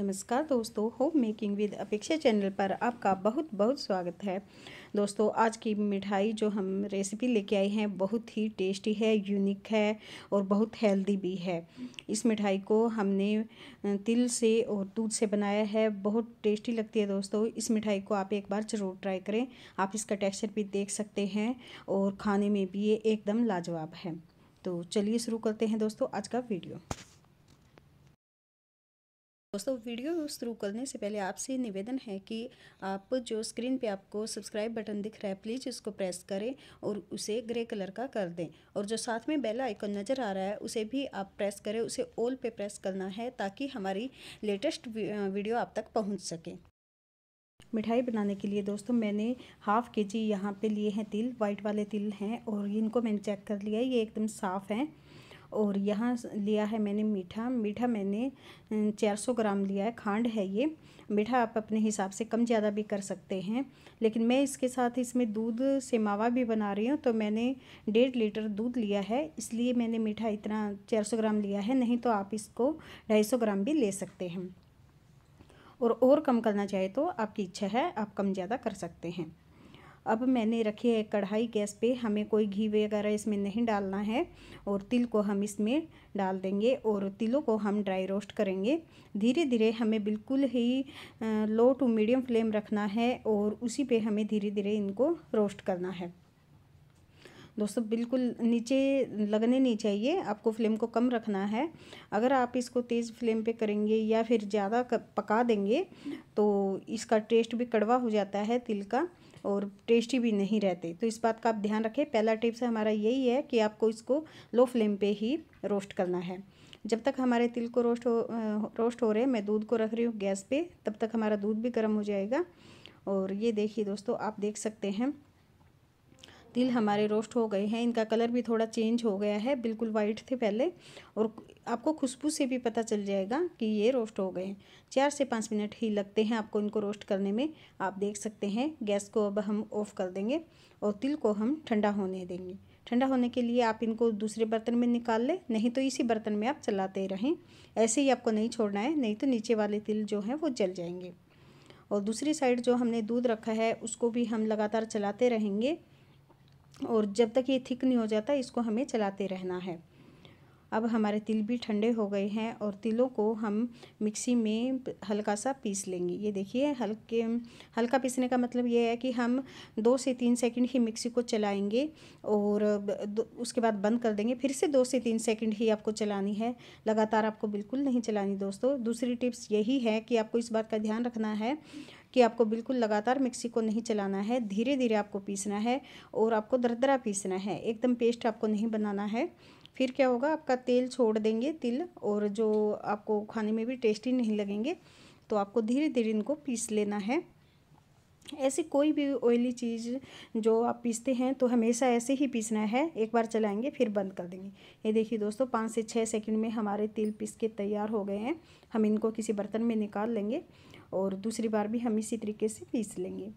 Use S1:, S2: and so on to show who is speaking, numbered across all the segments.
S1: नमस्कार दोस्तों home making with Apeksha channel पर आपका बहुत बहुत स्वागत है दोस्तों आज की मिठाई जो हम रेसिपी लेके आए हैं बहुत ही टेस्टी है यूनिक है और बहुत हेल्दी भी है इस मिठाई को हमने तिल से और दूध से बनाया है बहुत टेस्टी लगती है दोस्तों इस मिठाई को आप एक बार ज़रूर ट्राई करें आप इसका टेक्स्चर भी देख सकते हैं और खाने में भी ये एकदम लाजवाब है तो चलिए शुरू करते हैं दोस्तों आज का वीडियो दोस्तों वीडियो शुरू करने से पहले आपसे निवेदन है कि आप जो स्क्रीन पे आपको सब्सक्राइब बटन दिख रहा है प्लीज़ उसको प्रेस करें और उसे ग्रे कलर का कर दें और जो साथ में बेल आइकन नज़र आ रहा है उसे भी आप प्रेस करें उसे ऑल पे प्रेस करना है ताकि हमारी लेटेस्ट वीडियो आप तक पहुंच सके मिठाई बनाने के लिए दोस्तों मैंने हाफ़ के जी यहाँ पे लिए हैं तिल वाइट वाले तिल हैं और इनको मैंने चेक कर लिया है ये एकदम साफ़ हैं और यहाँ लिया है मैंने मीठा मीठा मैंने 400 ग्राम लिया है खांड है ये मीठा आप अपने हिसाब से कम ज़्यादा भी कर सकते हैं लेकिन मैं इसके साथ इसमें दूध से मावा भी बना रही हूँ तो मैंने डेढ़ लीटर दूध लिया है इसलिए मैंने मीठा इतना 400 ग्राम लिया है नहीं तो आप इसको सौ ग्राम भी ले सकते हैं और और कम करना चाहे तो आपकी इच्छा है आप कम ज़्यादा कर सकते हैं अब मैंने रखी है कढ़ाई गैस पे हमें कोई घी वगैरह इसमें नहीं डालना है और तिल को हम इसमें डाल देंगे और तिलों को हम ड्राई रोस्ट करेंगे धीरे धीरे हमें बिल्कुल ही लो टू मीडियम फ्लेम रखना है और उसी पे हमें धीरे धीरे इनको रोस्ट करना है दोस्तों बिल्कुल नीचे लगने नहीं चाहिए आपको फ्लेम को कम रखना है अगर आप इसको तेज़ फ्लेम पे करेंगे या फिर ज़्यादा पका देंगे तो इसका टेस्ट भी कड़वा हो जाता है तिल का और टेस्टी भी नहीं रहते तो इस बात का आप ध्यान रखें पहला टिप्स हमारा यही है कि आपको इसको लो फ्लेम पे ही रोस्ट करना है जब तक हमारे तिल को रोस्ट हो रोस्ट हो रहे मैं दूध को रख रही हूँ गैस पे तब तक हमारा दूध भी गर्म हो जाएगा और ये देखिए दोस्तों आप देख सकते हैं तिल हमारे रोस्ट हो गए हैं इनका कलर भी थोड़ा चेंज हो गया है बिल्कुल वाइट थे पहले और आपको खुशबू से भी पता चल जाएगा कि ये रोस्ट हो गए हैं चार से पाँच मिनट ही लगते हैं आपको इनको रोस्ट करने में आप देख सकते हैं गैस को अब हम ऑफ़ कर देंगे और तिल को हम ठंडा होने देंगे ठंडा होने के लिए आप इनको दूसरे बर्तन में निकाल लें नहीं तो इसी बर्तन में आप चलाते रहें ऐसे ही आपको नहीं छोड़ना है नहीं तो नीचे वाले तिल जो हैं वो जल जाएंगे और दूसरी साइड जो हमने दूध रखा है उसको भी हम लगातार चलाते रहेंगे और जब तक ये थिक नहीं हो जाता इसको हमें चलाते रहना है अब हमारे तिल भी ठंडे हो गए हैं और तिलों को हम मिक्सी में हल्का सा पीस लेंगे ये देखिए हल्के हल्का पीसने का मतलब ये है कि हम दो से तीन सेकंड ही मिक्सी को चलाएंगे और उसके बाद बंद कर देंगे फिर से दो से तीन सेकंड ही आपको चलानी है लगातार आपको बिल्कुल नहीं चलानी दोस्तों दूसरी टिप्स यही है कि आपको इस बात का ध्यान रखना है कि आपको बिल्कुल लगातार मिक्सी को नहीं चलाना है धीरे धीरे आपको पीसना है और आपको दरदरा पीसना है एकदम पेस्ट आपको नहीं बनाना है फिर क्या होगा आपका तेल छोड़ देंगे तिल और जो आपको खाने में भी टेस्टी नहीं लगेंगे तो आपको धीरे धीरे इनको पीस लेना है ऐसी कोई भी ऑयली चीज़ जो आप पीसते हैं तो हमेशा ऐसे ही पीसना है एक बार चलाएंगे फिर बंद कर देंगे ये देखिए दोस्तों पाँच से छः सेकंड में हमारे तिल पीस के तैयार हो गए हैं हम इनको किसी बर्तन में निकाल लेंगे और दूसरी बार भी हम इसी तरीके से पीस लेंगे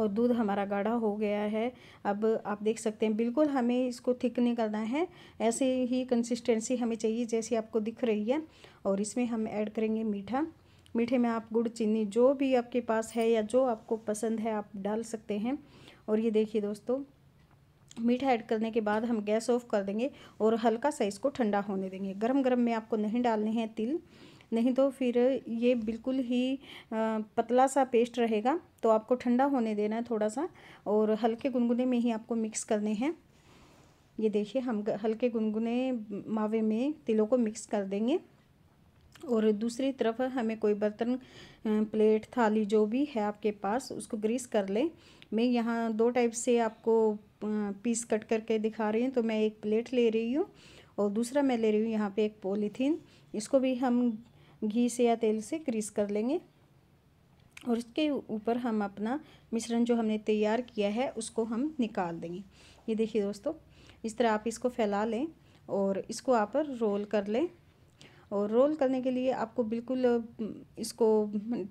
S1: और दूध हमारा गाढ़ा हो गया है अब आप देख सकते हैं बिल्कुल हमें इसको थिक नहीं करना है ऐसे ही कंसिस्टेंसी हमें चाहिए जैसी आपको दिख रही है और इसमें हम ऐड करेंगे मीठा मीठे में आप गुड़ चीनी जो भी आपके पास है या जो आपको पसंद है आप डाल सकते हैं और ये देखिए दोस्तों मीठा ऐड करने के बाद हम गैस ऑफ कर देंगे और हल्का सा इसको ठंडा होने देंगे गरम गरम में आपको नहीं डालने हैं तिल नहीं तो फिर ये बिल्कुल ही पतला सा पेस्ट रहेगा तो आपको ठंडा होने देना है थोड़ा सा और हल्के गुनगुने में ही आपको मिक्स करने हैं ये देखिए हम हल्के गुनगुने मावे में तिलों को मिक्स कर देंगे और दूसरी तरफ हमें कोई बर्तन प्लेट थाली जो भी है आपके पास उसको ग्रीस कर लें मैं यहाँ दो टाइप से आपको पीस कट करके दिखा रही हूँ तो मैं एक प्लेट ले रही हूँ और दूसरा मैं ले रही हूँ यहाँ पे एक पॉलीथीन इसको भी हम घी से या तेल से ग्रीस कर लेंगे और इसके ऊपर हम अपना मिश्रण जो हमने तैयार किया है उसको हम निकाल देंगे ये देखिए दोस्तों इस तरह आप इसको फैला लें और इसको आप रोल कर लें और रोल करने के लिए आपको बिल्कुल इसको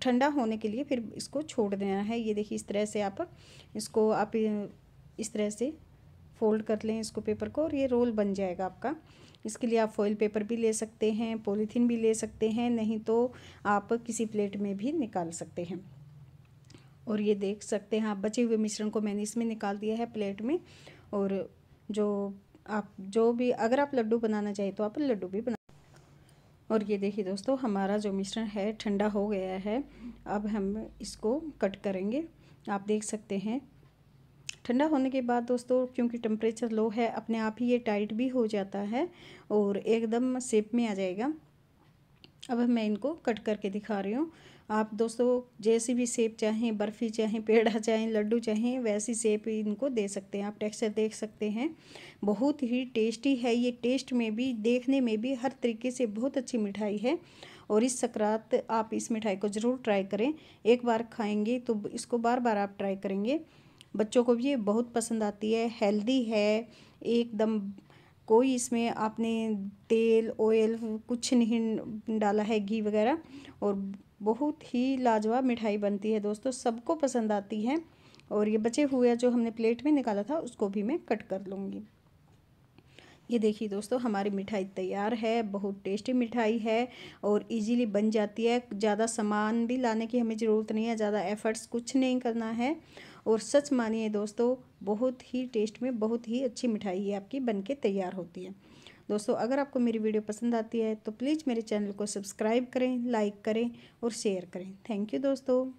S1: ठंडा होने के लिए फिर इसको छोड़ देना है ये देखिए इस तरह से आप इसको आप इस तरह से फोल्ड कर लें इसको पेपर को और ये रोल बन जाएगा आपका इसके लिए आप फॉइल पेपर भी ले सकते हैं पॉलीथीन भी ले सकते हैं नहीं तो आप किसी प्लेट में भी निकाल सकते हैं और ये देख सकते हैं आप बचे हुए मिश्रण को मैंने इसमें निकाल दिया है प्लेट में और जो आप जो भी अगर आप लड्डू बनाना चाहिए तो आप लड्डू भी बना और ये देखिए दोस्तों हमारा जो मिश्रण है ठंडा हो गया है अब हम इसको कट करेंगे आप देख सकते हैं ठंडा होने के बाद दोस्तों क्योंकि टेम्परेचर लो है अपने आप ही ये टाइट भी हो जाता है और एकदम सेप में आ जाएगा अब मैं इनको कट करके दिखा रही हूँ आप दोस्तों जैसी भी सेप चाहें बर्फ़ी चाहें पेड़ा चाहें लड्डू चाहें वैसी सेप इनको दे सकते हैं आप टेक्सचर देख सकते हैं बहुत ही टेस्टी है ये टेस्ट में भी देखने में भी हर तरीके से बहुत अच्छी मिठाई है और इस सकरात आप इस मिठाई को ज़रूर ट्राई करें एक बार खाएंगे तो इसको बार बार आप ट्राई करेंगे बच्चों को भी ये बहुत पसंद आती है हेल्दी है एकदम कोई इसमें आपने तेल ऑयल कुछ नहीं डाला है घी वगैरह और बहुत ही लाजवाब मिठाई बनती है दोस्तों सबको पसंद आती है और ये बचे हुए जो हमने प्लेट में निकाला था उसको भी मैं कट कर लूँगी ये देखिए दोस्तों हमारी मिठाई तैयार है बहुत टेस्टी मिठाई है और इजीली बन जाती है ज़्यादा सामान भी लाने की हमें ज़रूरत नहीं है ज़्यादा एफ़र्ट्स कुछ नहीं करना है और सच मानिए दोस्तों बहुत ही टेस्ट में बहुत ही अच्छी मिठाई ये आपकी बन के तैयार होती है दोस्तों अगर आपको मेरी वीडियो पसंद आती है तो प्लीज़ मेरे चैनल को सब्सक्राइब करें लाइक करें और शेयर करें थैंक यू दोस्तों